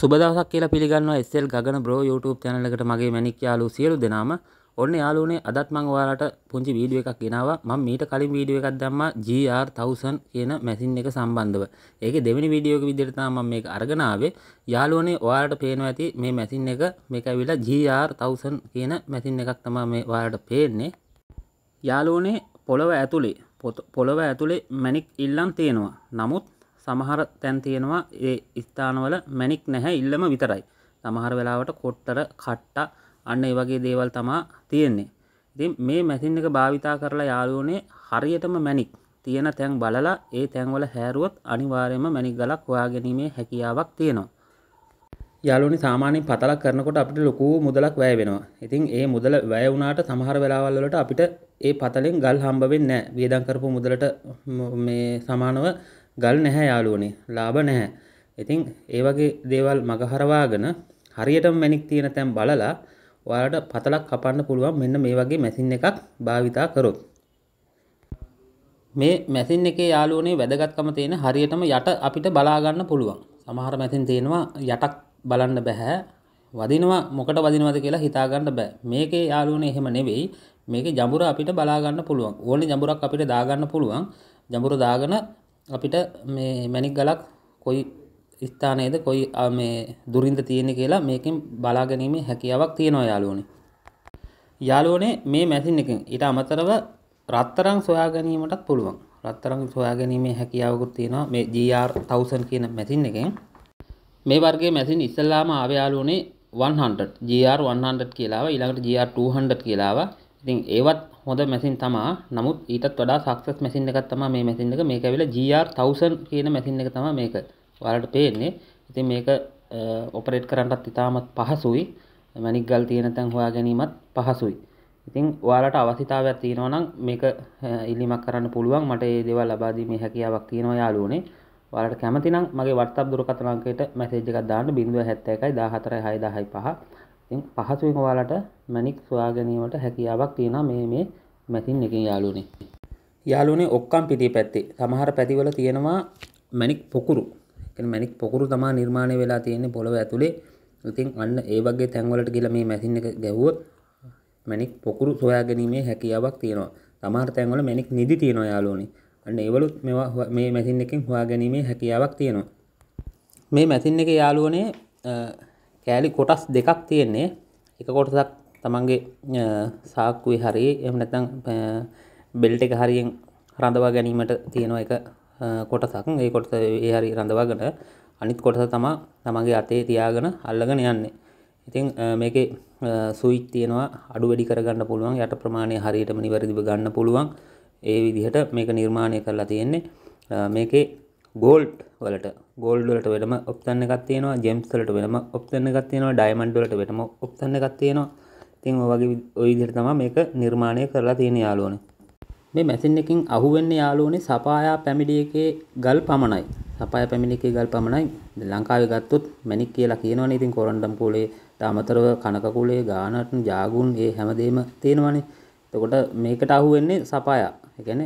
සුබදවසක් කියලා පිළිගන්නවා SL Gagana bro YouTube channel එකට මගේ මැනික් යාළුවෝ සියලු දෙනාම ඔන්න යාළුවනේ අදත් මම ඔයාලට පුංචි වීඩියෝ එකක් ගෙනාවා මම මීට කලින් වීඩියෝ එකක් දැම්මා GR1000 කියන මැෂින් එක සම්බන්ධව. ඒකේ දෙවෙනි වීඩියෝ එක විදිහට තමයි මම මේක අරගෙන ආවේ. යාළුවනේ ඔයාලට පේනවා ඇති මේ මැෂින් එක මේක ඇවිල්ලා GR1000 කියන මැෂින් එකක් තමයි මේ ඔයාලට පේන්නේ. යාළුවනේ පොළව ඇතුලේ පොළව ඇතුලේ මැනික් ඉල්ලම් තියෙනවා. නමුත් සමහර තැන් තියෙනවා ඒ ස්ථානවල මැනික් නැහැ ඉල්ලම විතරයි සමහර වෙලාවට කොට්ටර කට්ට අන්න ඒ වගේ දේවල් තමා තියෙන්නේ ඉතින් මේ මැසින් එක භාවිතා කරලා යාළුවනේ හරියටම මැනික් තියෙන තැන් බලලා ඒ තැන්වල හැරුවොත් අනිවාර්යයෙන්ම මණික් ගලක් හොයාගැනීමේ හැකියාවක් තියෙනවා. යාළුවනි සාමාන්‍යයෙන් පතලක් කරනකොට අපිට ලොකු මුදලක් වැය වෙනවා. ඉතින් ඒ මුදල වැය වුණාට සමහර වෙලාවල් වලට අපිට ඒ පතලෙන් ගල් හම්බ වෙන්නේ නැහැ. වියදම් කරපු මුදලට මේ සමානව ගල් නැහැ යාලුවනේ ලාභ නැහැ. ඉතින් ඒ වගේ දේවල් මගහරවාගෙන හරියටම මැණික් තියෙන තැන් බලලා ඔයාලට පතලක් කපන්න පුළුවන් මෙන්න මේ වගේ මැෂින් එකක් භාවිතා කරොත්. මේ මැසින් එකේ යාලුවනේ වැදගත්කම තියෙන හරියටම යට අපිට බලාගන්න පුළුවන්. සමහර මැසින් තියෙනවා යටක් බලන්න බෑ. වදිනවා මොකට වදිනවද කියලා හිතාගන්න බෑ. මේකේ යාලුවනේ එහෙම නෙවෙයි. මේකේ ජඹුර අපිට බලාගන්න පුළුවන්. ඕනේ ජඹුරක් අපිට දාගන්න පුළුවන්. ජඹුර දාගෙන අපිට මේ මැණික් ගලක් කොයි ස්ථානයේද කොයි මේ දුරින්ද තියෙන්නේ කියලා මේකෙන් බලා ගැනීමේ හැකියාවක් තියෙනවා යාළුවනේ. යාළුවනේ මේ මැෂින් එකෙන් ඊට අමතරව රත්තරන් සොයා ගැනීමටත් පුළුවන්. රත්තරන් සොයා ගැනීමේ හැකියාවකුත් තියෙනවා මේ GR 1000 කියන මැෂින් එකෙන්. මේ වර්ගයේ මැෂින් ඉස්සල්ලාම ආව යාළුවනේ 100 GR 100 කියලාව ඊළඟට GR 200 කියලාව. ඉතින් ඒවත් හොඳ මැසින් තමා නමුත් ඊටත් වඩා සක්සස් මැසින් එකක් තමා මේ මැසින් එක මේක ඇවිල්ලා GR1000 කියන මැසින් එක තමා මේක ඔයාලට පේන්නේ ඉතින් මේක ඔපරේට් කරන්නත් ඉතාමත් පහසුයි මැනික් ගල් තියෙන තැන් හොයා ගැනීමත් පහසුයි ඉතින් ඔයාලට අවශ්‍යතාවයක් තියෙනවා නම් මේක ඉල්ලීමක් කරන්න පුළුවන් මට මේ දේවල් ලබා දීමේ හැකියාවක් තියෙනවා යාළුවනේ ඔයාලට කැමති නම් මගේ WhatsApp දුරකථන අංකයට මැසේජ් එකක් දාන්න 071 14 6 15 ඉතින් පහසුවෙන් ඔයාලට මැණික් සොයා ගැනීමට හැකියාවක් තියෙනවා මේ මේ මැෂින් එකෙන් යාළුවනේ. යාළුවනේ ඔක්කම් පිටියේ පැත්තේ සමහර පැතිවල තියෙනවා මැණික් පොකුරු. කියන්නේ මැණික් පොකුරු තමයි නිර්මාණය වෙලා තියෙන්නේ පොළව ඇතුලේ. ඉතින් අන්න ඒ වගේ තැන්වලට ගිහලා මේ මැෂින් එක ගැහුවොත් මැණික් පොකුරු සොයා ගැනීමේ හැකියාවක් තියෙනවා. සමහර තැන්වල මැණික් නිදි තියෙනවා යාළුවනේ. අන්න ඒවලුත් මේවා මේ මැෂින් එකෙන් හොයා ගැනීමේ හැකියාවක් තියෙනවා. මේ මැෂින් එකේ යාළුවනේ කෑලි කොටස් දෙකක් තියෙන්නේ එක කොටසක් තමන්ගේ සාක්කුයි හරි එම නැතං බෙල්ට එක හරියෙන් රඳවා ගැනීමට තියෙනවා එක කොටසක් ඒ කොටස ඒ හරි රඳවාගෙන අනිත් කොටස තමා තමන්ගේ අතේ තියාගෙන අල්ලගෙන යන්නේ ඉතින් මේකේ සුවිච් තියෙනවා අඩු වැඩි කරගන්න පුළුවන් යට ප්‍රමාණය හරියටම නිවැරදිව ගන්න පුළුවන් ඒ විදිහට මේක නිර්මාණය කරලා තියෙන්නේ මේකේ ගෝල්ට් වලට ගෝල්ඩලට වෙනම ඔප්තන්න එකත්තියනවා ජෙම්ස්ලට වෙනම ඔප්තන්න එකත්තියනවා ඩයිමන්ඩලට වෙනම ඔප්තන්න එකත්තියනවා තින් ඔවගේ ඔයිදිර තම මේක නිර්මාණය කරලා තියෙන යාලෝන මේ මැසින් එකින් අහුවෙන්න යාලෝනේ සපායා පැමිඩිය එකේ ගල් පමණයි සපාය පැමිණිකේ ගල් පමණයි ලංකාව ගත්තුත් මැනික් කියලා කියනවන ඉතින් කොරන්ඩම් කූලේ තාමතරව කනකකුලේ ගානටන් ජාගුන් ඒ හැමදේම තියෙනවනේ තකොට මේකට අහුවෙන්නේ සපායා එකැන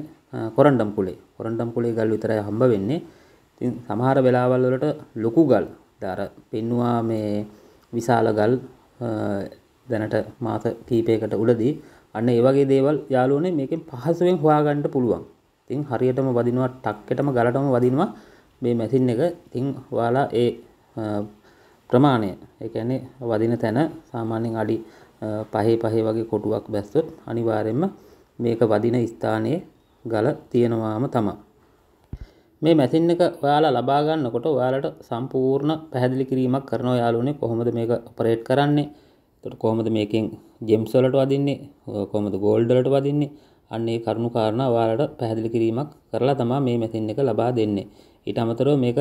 කොරන්ඩම් කුලේ කොරන්ඩම් කුලේ ගල් විතරයි හම්බ වෙන්නේ ඉතින් සමහර වෙලාවල් වලට ලොකු ගල් දර පෙන්නවා මේ විශාල ගල් දැනට මාස කීපයකට උඩදී අන්න ඒ වගේ දේවල් යාළුවනේ මේකෙන් පහසුවෙන් හොයාගන්න පුළුවන්. ඉතින් හරියටම වදිනවා ටක්කෙටම ගලටම වදිනවා මේ මැෂින් එක. ඉතින් ඔයාලා ඒ ප්‍රමාණය ඒ කියන්නේ වදින තැන සාමාන්‍යයෙන් අඩි 5 5 වගේ කොටුවක් බැස්සොත් අනිවාර්යයෙන්ම මේක වදින ස්ථානයේ ගල තියෙනවාම තමයි. මේ මැසින් එක ඔයාලා ලබා ගන්නකොට ඔයාලට සම්පූර්ණ පැහැදිලි කිරීමක් කරනවා යාළුවනේ කොහොමද මේක ඔපරේට් කරන්නේ. එතකොට කොහොමද මේකෙන් ජෙම්ස් වලට වදින්නේ? කොහොමද ගෝල්ඩ් වලට වදින්නේ? අන්න ඒ කරුණු කාරණා ඔයාලට පැහැදිලි කිරීමක් කරලා තමයි මේ මැසින් එක ලබා දෙන්නේ. ඊට අමතරව මේක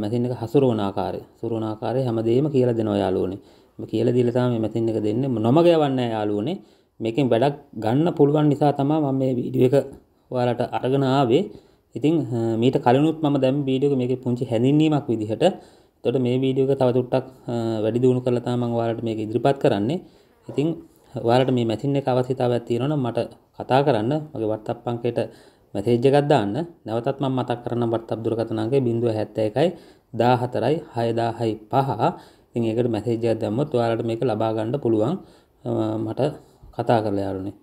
මැසින් එක හසුරවන ආකාරය, සුරවන ආකාරය හැමදේම කියලා දෙනවා යාළුවනේ. මේ කියලා දීලා තමයි මේ මැසින් එක දෙන්නේ. නොමග යවන්නේ යාළුවනේ. මේකෙන් වැඩක් ගන්න පුළුවන් නිසා තමයි මම මේ වීඩියෝ එක ඔයාලට අරගෙන ආවේ ඉතින් මීට කලිනුත් මම දැන් වීඩියෝ එක මේකේ පුංචි හැඳින්වීමක් විදිහට එතකොට මේ වීඩියෝ එක තව දුරටත් වැඩි දියුණු කරලා තමයි මම ඔයාලට මේක ඉදිරිපත් කරන්නේ ඉතින් ඔයාලට මේ මැෂින් එක අවශ්‍යතාවයක් තියෙනවා නම් මට කතා කරන්න මගේ WhatsApp අංකයට මැසේජ් එකක් දාන්න නැවතත් මම මතක් කරන WhatsApp දුරකථන අංකය 071 14යි 6000යි 5 ඉතින් ඒකට මැසේජ් එකක් දැම්මොත් ඔයාලට මේක ලබා ගන්න පුළුවන් මට කතා කරලා යාළුවනේ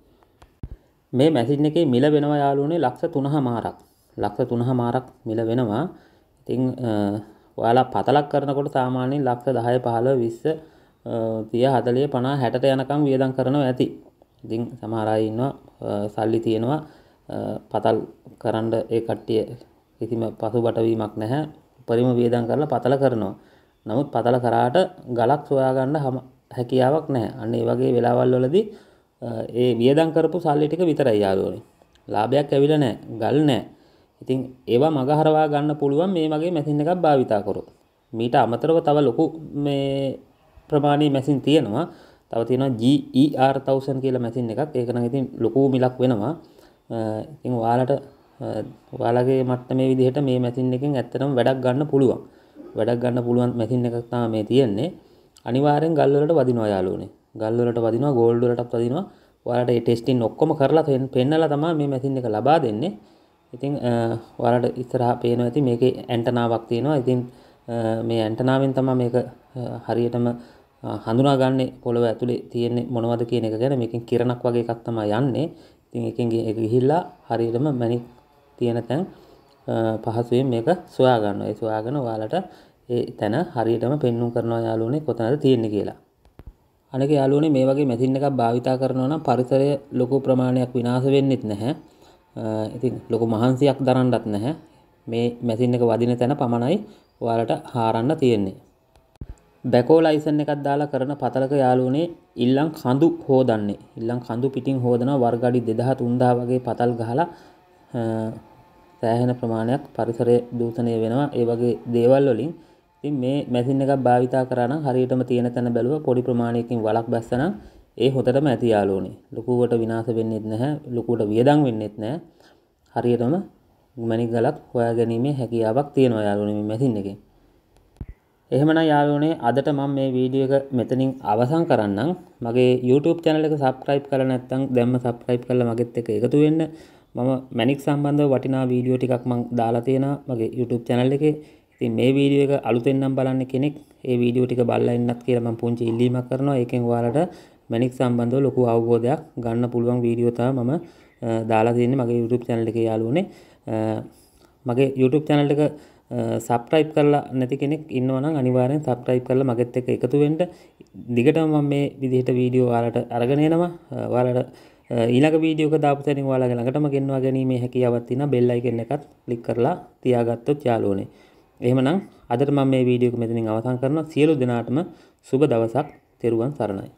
මේ මැසින් එකේ මිල වෙනවා යාළුවනේ ලක්ෂ 3 මාරක් ලක්ෂ 3 මාරක් මිල වෙනවා ඉතින් ඔයාලා පතලක් කරනකොට සාමාන්‍යයෙන් ලක්ෂ 10 15 20 30 40 50 60ට යනකම් වියදම් කරනවා ඇති ඉතින් සමහර අය ඉන්නවා සල්ලි තියෙනවා පතල් කරන්න ඒ කට්ටිය කිසිම පසුබටවීමක් නැහැ උපරිම වියදම් කරලා පතල කරනවා නමුත් පතල කරාට ගලක් සොයාගන්න හැකියාවක් නැහැ අන්න ඒ වගේ වෙලාවල් වලදී ඒ වියදම් කරපු සල්ලි ටික විතරයි යාළුවනේ. ලාභයක් ඇවිල්ලා නැහැ, ගල් නැහැ. ඉතින් ඒවා මගහරවා ගන්න පුළුවන් මේ වගේ මැෂින් එකක් භාවිතා කරොත්. මීට අමතරව තව ලොකු මේ ප්‍රමාණයේ මැෂින් තියෙනවා. තව තියෙනවා GER 1000 කියලා මැෂින් එකක්. ඒක නම් ඉතින් ලොකු මිලක් වෙනවා. ඉතින් ඔයාලට ඔයාලගේ මට්ටමේ විදිහට මේ මැෂින් එකෙන් ඇත්තටම වැඩක් ගන්න පුළුවන්. වැඩක් ගන්න පුළුවන් මැෂින් එකක් තමයි මේ තියෙන්නේ. අනිවාර්යෙන් ගල් වලට වදිනවා යාළුවනේ. ගල්වලට වදිනවා ගෝල්ඩුලටත් වදිනවා ඔයාලට ඒ ටෙස්ටින් ඔක්කොම කරලා පෙන්නලා තමයි මේ මැෂින් එක ලබා දෙන්නේ ඉතින් ඔයාලට ඉස්සරහා පේනවා ඇති මේකේ ඇන්ටනාවක් තියෙනවා ඉතින් මේ ඇන්ටනාවෙන් තමයි මේක හරියටම හඳුනා ගන්න පොළොව ඇතුලේ තියෙන්නේ මොනවද කියන එක ගැන මේකෙන් කිරණක් වගේ එකක් තමයි යන්නේ. ඉතින් එකෙන් ගිහිල්ලා හරියටම මැණික් තියෙන තැන් පහසුවෙන් මේක සොයා ගන්නවා. ඒ සොයාගෙන ඔයාලට ඒ තැන හරියටම පෙන්눔 කරනවා යාළුවනේ කොතනද තියෙන්නේ කියලා. අනක යාලුවනේ මේ වගේ මැසින් එකක් භාවිතා කරනවා නම් පරිසරය ලොකු ප්‍රමාණයක් විනාශ වෙන්නෙත් නැහැ. ඉතින් ලොකු මහන්සියක් දරන්නත් නැහැ. මේ මැසින් එක වදින තැන පමණයි ඔයාලට හාරන්න තියෙන්නේ. බැකෝ ලයිසන් එකක් දාලා කරන පතලක යාලුවනේ ඉල්ලන් කඳු හෝදන්නේ. ඉල්ලන් කඳු පිටින් හෝදන වර්ගඩි 2000 3000 වගේ පතල් ගහලා සෑහෙන ප්‍රමාණයක් පරිසරය දූෂණය වෙනවා. ඒ වගේ දේවල් වලින් ඉතින් මේ මැෂින් එකක් භාවිතා කරා නම් හරියටම තියෙන තැන බැලුවා පොඩි ප්‍රමාණයකින් වලක් බැස්සා නම් ඒ හොතටම ඇති යාළුවනේ. ලොකුවට විනාශ වෙන්නේත් නැහැ, ලොකුවට වියදම් වෙන්නේත් නැහැ. හරියටම මැණික් ගලක් හොයාගැනීමේ හැකියාවක් තියෙනවා යාළුවනේ මේ මැෂින් එකේ. එහෙමනම් යාළුවනේ අදට මම මේ වීඩියෝ එක මෙතනින් අවසන් කරන්නම්. මගේ YouTube channel එක subscribe කරලා නැත්නම් දැන්ම subscribe කරලා මගෙත් එක්ක එකතු වෙන්න. මම මැණික් සම්බන්ධව වටිනා වීඩියෝ ටිකක් මම දාලා තියෙනවා මගේ YouTube channel එකේ. ඉතින් මේ වීඩියෝ එක අලුතෙන් නම් බලන්න කෙනෙක් ඒ වීඩියෝ ටික බලලා ඉන්නත් කියලා මම පුංචි ඉල්ලීමක් කරනවා. ඒකෙන් ඔයාලට මැනික් සම්බන්ධව ලොකු අවබෝධයක් ගන්න පුළුවන් වීඩියෝ තමයි මම දාලා තියෙන්නේ මගේ YouTube channel එකේ යාළුවනේ. මගේ YouTube channel එක සබ්ස්ක්‍රයිබ් කරලා නැති කෙනෙක් ඉන්නවා නම් අනිවාර්යෙන් සබ්ස්ක්‍රයිබ් කරලා මගෙත් එක්ක එකතු වෙන්න. දිගටම මම මේ විදිහට වීඩියෝ ඔයාලට අරගෙන එනවා. ඔයාලට ඊළඟ වීඩියෝ එක දාපු තැනින් ඔයාලගේ ළඟටම ගෙන්වා ගැනීමේ හැකියාවක් තියෙන බෙල් අයිකන් එකත් ක්ලික් කරලා තියාගත්තොත් යාළුවනේ. එහෙමනම් අදට මම මේ වීඩියෝ එක මෙතනින් අවසන් කරනවා. සියලු දෙනාටම සුබ දවසක්. තෙරුවන් සරණයි.